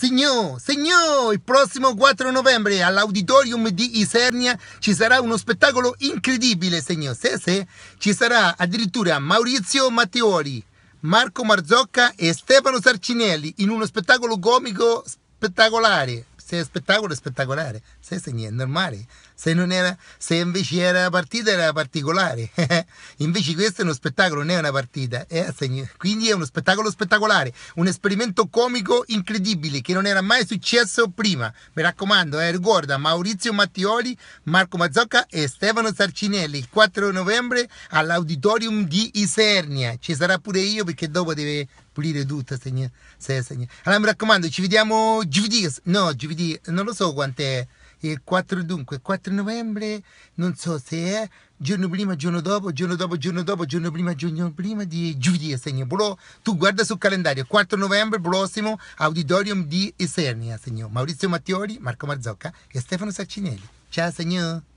Signor, signor, il prossimo 4 novembre all'Auditorium di Isernia ci sarà uno spettacolo incredibile, signor. Se, sì, ci sarà addirittura Maurizio Matteoli, Marco Marzocca e Stefano Sarcinelli in uno spettacolo comico spettacolare se cioè, spettacolo è spettacolare, se, se niente, normale. Se, non era, se invece era partita era particolare. invece questo è uno spettacolo, non è una partita. Eh? quindi è uno spettacolo spettacolare, un esperimento comico incredibile che non era mai successo prima. Mi raccomando, eh, ricorda Maurizio Mattioli, Marco Mazzocca e Stefano Sarcinelli il 4 novembre all'auditorium di Isernia. Ci sarà pure io perché dopo deve pulire tutto. Se, se, Allora mi raccomando, ci vediamo giovedì. No, giovedì quindi non lo so quant'è il 4 dunque 4 novembre non so se è giorno prima giorno dopo giorno dopo giorno dopo giorno prima giorno prima di giovedì segno però tu guarda sul calendario 4 novembre prossimo auditorium di Isernia segno Maurizio Mattioli Marco Marzocca e Stefano Saccinelli ciao segno